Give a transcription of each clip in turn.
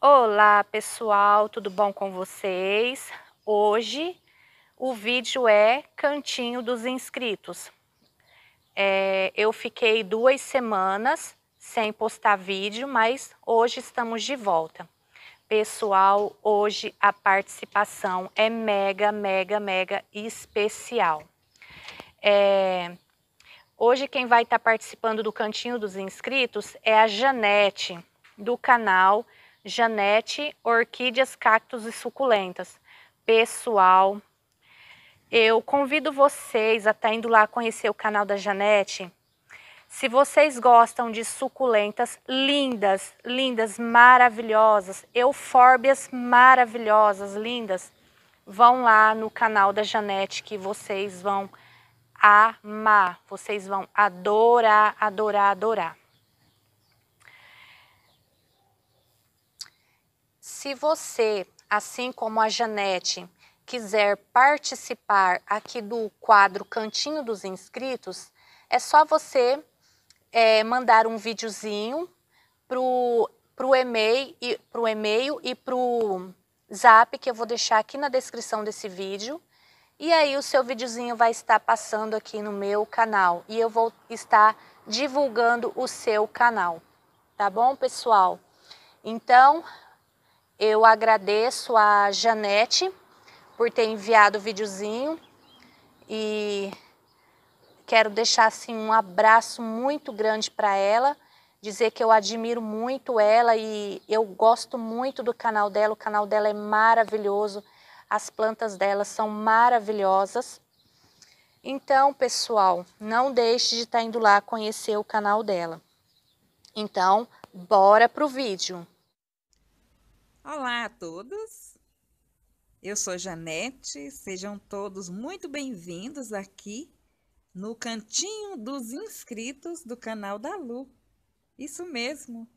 Olá pessoal, tudo bom com vocês? Hoje o vídeo é Cantinho dos Inscritos. É, eu fiquei duas semanas sem postar vídeo, mas hoje estamos de volta. Pessoal, hoje a participação é mega, mega, mega especial. É, hoje quem vai estar tá participando do Cantinho dos Inscritos é a Janete, do canal Janete, orquídeas, cactos e suculentas. Pessoal, eu convido vocês a estar tá indo lá conhecer o canal da Janete. Se vocês gostam de suculentas lindas, lindas, maravilhosas, eufórbias maravilhosas, lindas, vão lá no canal da Janete que vocês vão amar, vocês vão adorar, adorar, adorar. Se você, assim como a Janete, quiser participar aqui do quadro Cantinho dos Inscritos, é só você é, mandar um videozinho para o e-mail e para o e-mail e pro zap que eu vou deixar aqui na descrição desse vídeo. E aí o seu videozinho vai estar passando aqui no meu canal e eu vou estar divulgando o seu canal. Tá bom, pessoal? Então, eu agradeço a Janete por ter enviado o videozinho e quero deixar assim um abraço muito grande para ela, dizer que eu admiro muito ela e eu gosto muito do canal dela, o canal dela é maravilhoso, as plantas dela são maravilhosas. Então, pessoal, não deixe de estar tá indo lá conhecer o canal dela. Então, bora pro vídeo. Olá a todos, eu sou Janete, sejam todos muito bem-vindos aqui no Cantinho dos Inscritos do canal da Lu. Isso mesmo,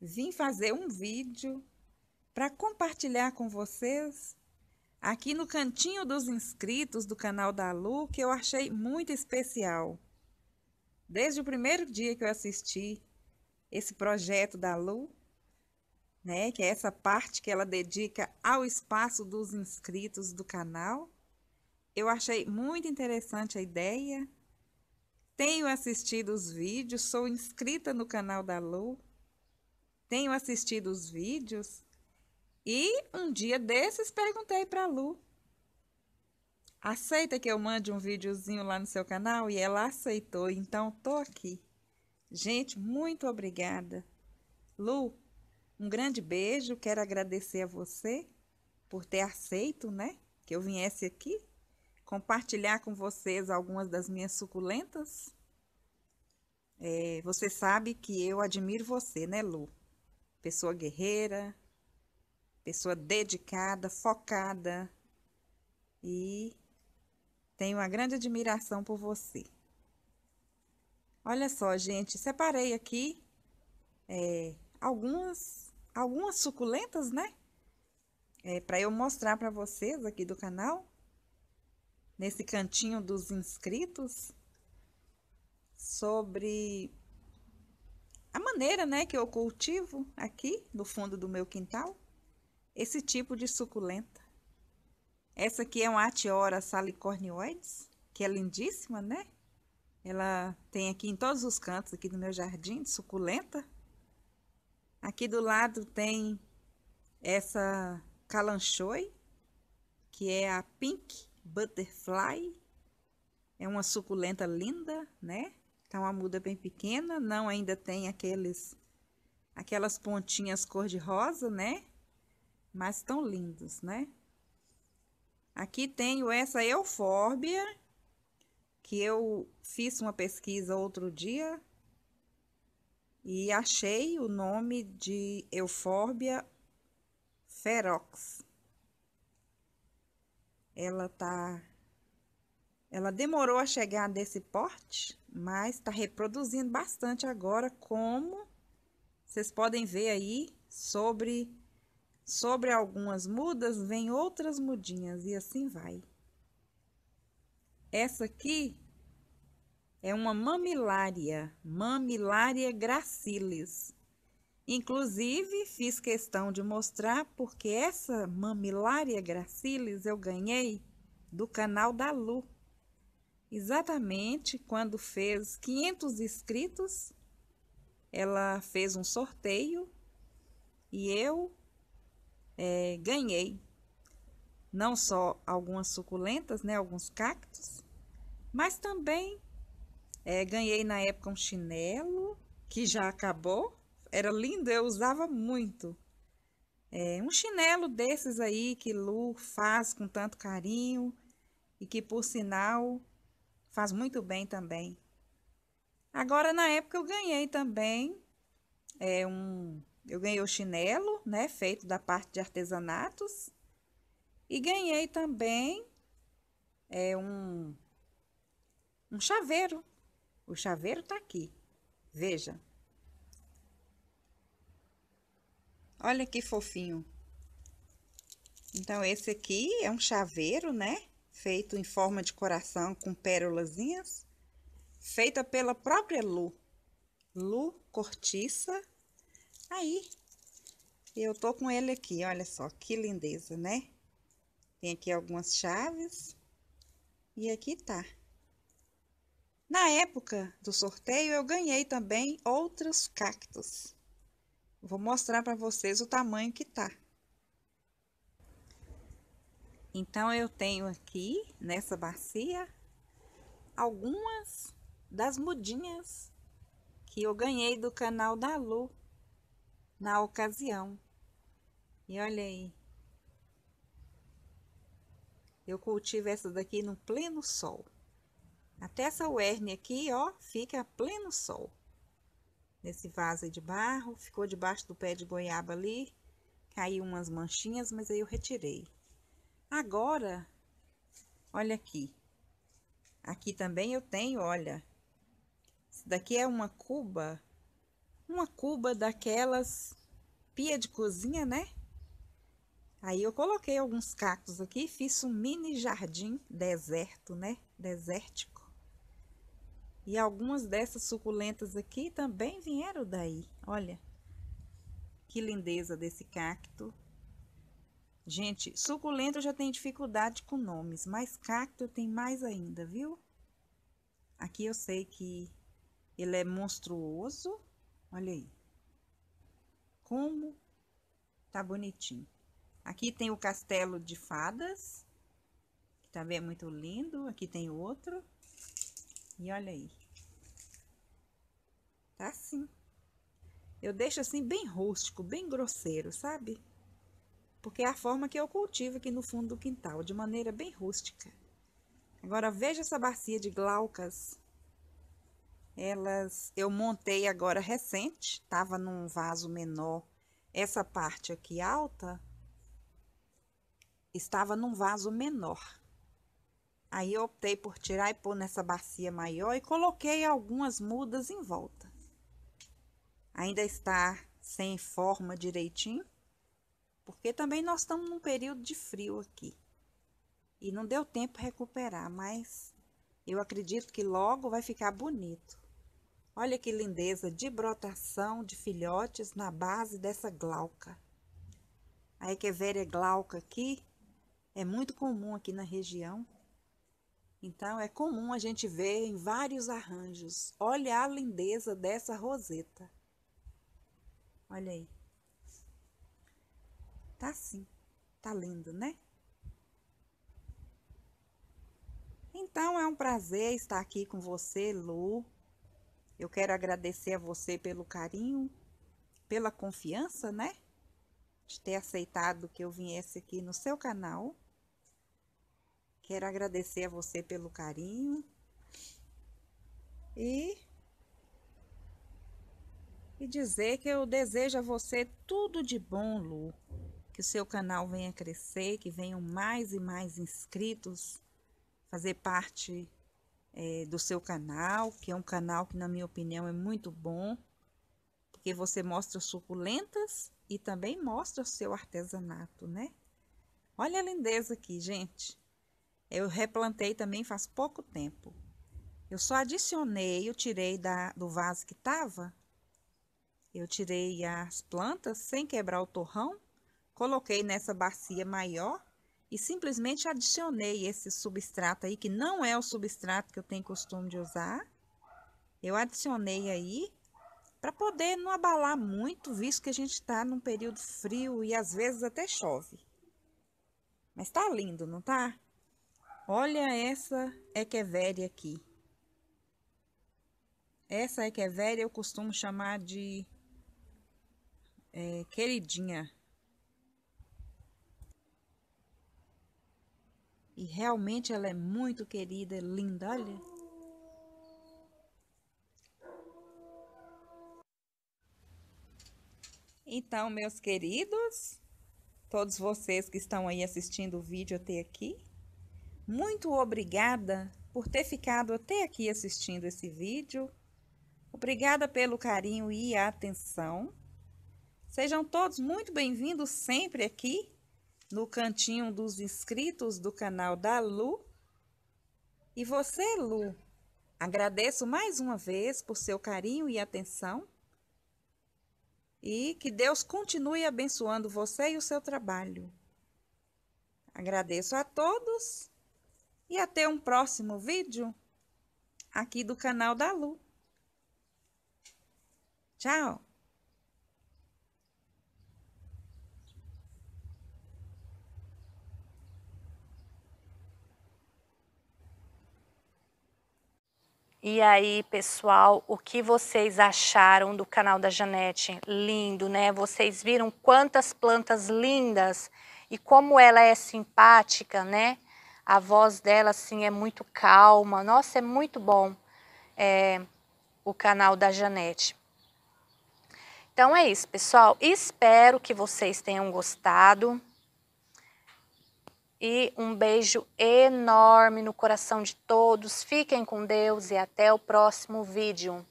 vim fazer um vídeo para compartilhar com vocês aqui no Cantinho dos Inscritos do canal da Lu que eu achei muito especial. Desde o primeiro dia que eu assisti esse projeto da Lu, né? Que é essa parte que ela dedica ao espaço dos inscritos do canal. Eu achei muito interessante a ideia. Tenho assistido os vídeos, sou inscrita no canal da Lou. Tenho assistido os vídeos e um dia desses perguntei para a Lu: aceita que eu mande um videozinho lá no seu canal? E ela aceitou, então tô aqui. Gente, muito obrigada. Lu, um grande beijo, quero agradecer a você por ter aceito, né, que eu viesse aqui compartilhar com vocês algumas das minhas suculentas. É, você sabe que eu admiro você, né, Lu? Pessoa guerreira, pessoa dedicada, focada e tenho uma grande admiração por você. Olha só, gente, separei aqui é, algumas algumas suculentas, né? É, para eu mostrar para vocês aqui do canal, nesse cantinho dos inscritos, sobre a maneira, né, que eu cultivo aqui no fundo do meu quintal, esse tipo de suculenta. Essa aqui é uma Atiora salicornioides, que é lindíssima, né? Ela tem aqui em todos os cantos aqui do meu jardim, de suculenta. Aqui do lado tem essa calanchoi que é a Pink Butterfly. É uma suculenta linda, né? Tá uma muda bem pequena, não ainda tem aqueles aquelas pontinhas cor de rosa, né? Mas tão lindos, né? Aqui tenho essa eufórbia, que eu fiz uma pesquisa outro dia e achei o nome de Euforbia ferox. Ela tá ela demorou a chegar desse porte, mas está reproduzindo bastante agora, como vocês podem ver aí, sobre sobre algumas mudas vem outras mudinhas e assim vai. Essa aqui é uma mamilária, mamilária gracilis. Inclusive, fiz questão de mostrar porque essa mamilária gracilis eu ganhei do canal da Lu. Exatamente quando fez 500 inscritos, ela fez um sorteio e eu é, ganhei não só algumas suculentas, né, alguns cactos, mas também é, ganhei na época um chinelo que já acabou. Era lindo, eu usava muito. É, um chinelo desses aí que Lu faz com tanto carinho e que, por sinal, faz muito bem também. Agora, na época, eu ganhei também é, um. Eu ganhei o chinelo, né? Feito da parte de artesanatos. E ganhei também é, um, um chaveiro o chaveiro tá aqui. Veja. Olha que fofinho. Então, esse aqui é um chaveiro, né? Feito em forma de coração com pérolazinhas. Feita pela própria Lu. Lu Cortiça. Aí. Eu tô com ele aqui, olha só. Que lindeza, né? Tem aqui algumas chaves. E aqui tá. Na época do sorteio, eu ganhei também outros cactos. Vou mostrar para vocês o tamanho que tá. Então, eu tenho aqui, nessa bacia, algumas das mudinhas que eu ganhei do canal da Lu na ocasião. E olha aí. Eu cultivo essa daqui no pleno sol. Até essa hérnia aqui, ó, fica a pleno sol. Nesse vaso de barro, ficou debaixo do pé de goiaba ali, caiu umas manchinhas, mas aí eu retirei. Agora, olha aqui. Aqui também eu tenho, olha. Isso daqui é uma cuba, uma cuba daquelas pia de cozinha, né? Aí eu coloquei alguns cactos aqui, fiz um mini jardim deserto, né? Desértico. E algumas dessas suculentas aqui também vieram daí. Olha que lindeza desse cacto. Gente, suculento já tem dificuldade com nomes, mas cacto tem mais ainda, viu? Aqui eu sei que ele é monstruoso. Olha aí. Como tá bonitinho. Aqui tem o castelo de fadas, que também é muito lindo. Aqui tem outro. E olha aí. Tá assim. Eu deixo assim bem rústico, bem grosseiro, sabe? Porque é a forma que eu cultivo aqui no fundo do quintal, de maneira bem rústica. Agora veja essa bacia de glaucas. Elas eu montei agora recente, estava num vaso menor. Essa parte aqui alta estava num vaso menor. Aí eu optei por tirar e pôr nessa bacia maior e coloquei algumas mudas em volta ainda está sem forma direitinho, porque também nós estamos num período de frio aqui. E não deu tempo recuperar, mas eu acredito que logo vai ficar bonito. Olha que lindeza de brotação de filhotes na base dessa glauca. É a Echeveria glauca aqui é muito comum aqui na região. Então, é comum a gente ver em vários arranjos. Olha a lindeza dessa roseta. Olha aí. Tá sim. Tá lindo, né? Então é um prazer estar aqui com você, Lu. Eu quero agradecer a você pelo carinho, pela confiança, né? De ter aceitado que eu viesse aqui no seu canal. Quero agradecer a você pelo carinho. E e dizer que eu desejo a você tudo de bom, Lu. Que o seu canal venha crescer, que venham mais e mais inscritos, fazer parte é, do seu canal, que é um canal que, na minha opinião, é muito bom, porque você mostra suculentas e também mostra o seu artesanato, né? Olha a lindeza aqui, gente. Eu replantei também faz pouco tempo. Eu só adicionei, eu tirei da, do vaso que estava eu tirei as plantas sem quebrar o torrão, coloquei nessa bacia maior e simplesmente adicionei esse substrato aí, que não é o substrato que eu tenho costume de usar. Eu adicionei aí para poder não abalar muito, visto que a gente está num período frio e às vezes até chove. Mas tá lindo, não tá? Olha essa velha aqui. Essa velha eu costumo chamar de é, queridinha. E realmente ela é muito querida, é linda, olha. Então, meus queridos, todos vocês que estão aí assistindo o vídeo até aqui, muito obrigada por ter ficado até aqui assistindo esse vídeo. Obrigada pelo carinho e atenção. Sejam todos muito bem-vindos sempre aqui no cantinho dos inscritos do canal da Lu. E você, Lu, agradeço mais uma vez por seu carinho e atenção. E que Deus continue abençoando você e o seu trabalho. Agradeço a todos e até um próximo vídeo aqui do canal da Lu. Tchau! E aí, pessoal, o que vocês acharam do canal da Janete? Lindo, né? Vocês viram quantas plantas lindas e como ela é simpática, né? A voz dela, assim, é muito calma. Nossa, é muito bom é, o canal da Janete. Então é isso, pessoal. Espero que vocês tenham gostado e um beijo enorme no coração de todos. Fiquem com Deus e até o próximo vídeo.